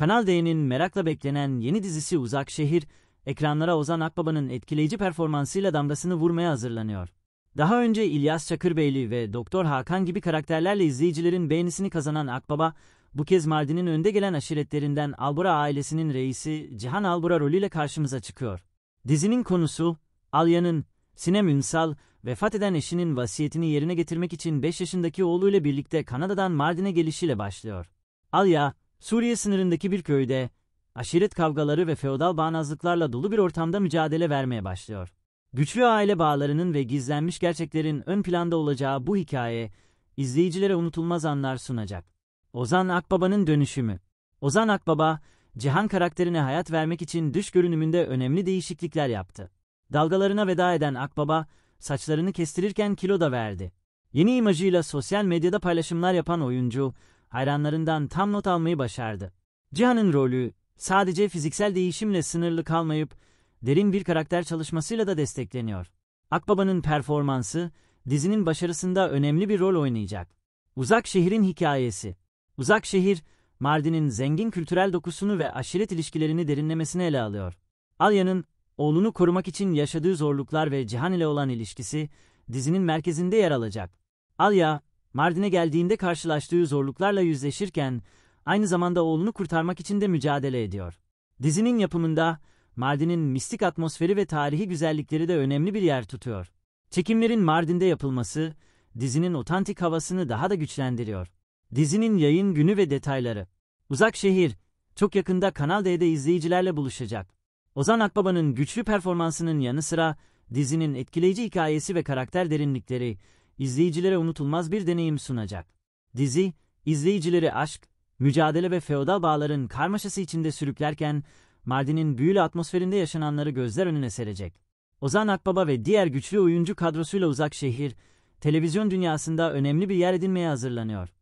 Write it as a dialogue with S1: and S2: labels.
S1: Kanal D'nin merakla beklenen yeni dizisi Uzak Şehir, ekranlara Ozan Akbaba'nın etkileyici performansıyla damgasını vurmaya hazırlanıyor. Daha önce İlyas Çakırbeyli ve Doktor Hakan gibi karakterlerle izleyicilerin beğenisini kazanan Akbaba, bu kez Mardin'in önde gelen aşiretlerinden Albora ailesinin reisi Cihan Albora rolüyle karşımıza çıkıyor. Dizinin konusu, Alya'nın, Sinem Ünsal, vefat eden eşinin vasiyetini yerine getirmek için 5 yaşındaki oğluyla birlikte Kanada'dan Mardin'e gelişiyle başlıyor. Alya, Suriye sınırındaki bir köyde aşiret kavgaları ve feodal bağnazlıklarla dolu bir ortamda mücadele vermeye başlıyor. Güçlü aile bağlarının ve gizlenmiş gerçeklerin ön planda olacağı bu hikaye izleyicilere unutulmaz anlar sunacak. Ozan Akbaba'nın dönüşümü. Ozan Akbaba, Cihan karakterine hayat vermek için dış görünümünde önemli değişiklikler yaptı. Dalgalarına veda eden Akbaba, saçlarını kestirirken kilo da verdi. Yeni imajıyla sosyal medyada paylaşımlar yapan oyuncu, hayranlarından tam not almayı başardı. Cihan'ın rolü sadece fiziksel değişimle sınırlı kalmayıp derin bir karakter çalışmasıyla da destekleniyor. Akbaba'nın performansı dizinin başarısında önemli bir rol oynayacak. Uzak Şehir'in hikayesi Uzak Şehir, Mardin'in zengin kültürel dokusunu ve aşiret ilişkilerini derinlemesine ele alıyor. Alya'nın oğlunu korumak için yaşadığı zorluklar ve Cihan ile olan ilişkisi dizinin merkezinde yer alacak. Alya, Mardin'e geldiğinde karşılaştığı zorluklarla yüzleşirken aynı zamanda oğlunu kurtarmak için de mücadele ediyor. Dizinin yapımında Mardin'in mistik atmosferi ve tarihi güzellikleri de önemli bir yer tutuyor. Çekimlerin Mardin'de yapılması dizinin otantik havasını daha da güçlendiriyor. Dizinin yayın günü ve detayları. Uzak şehir çok yakında Kanal D'de izleyicilerle buluşacak. Ozan Akbaba'nın güçlü performansının yanı sıra dizinin etkileyici hikayesi ve karakter derinlikleri izleyicilere unutulmaz bir deneyim sunacak. Dizi, izleyicileri aşk, mücadele ve feodal bağların karmaşası içinde sürüklerken Mardin'in büyülü atmosferinde yaşananları gözler önüne serecek. Ozan Akbaba ve diğer güçlü oyuncu kadrosuyla uzak şehir, televizyon dünyasında önemli bir yer edinmeye hazırlanıyor.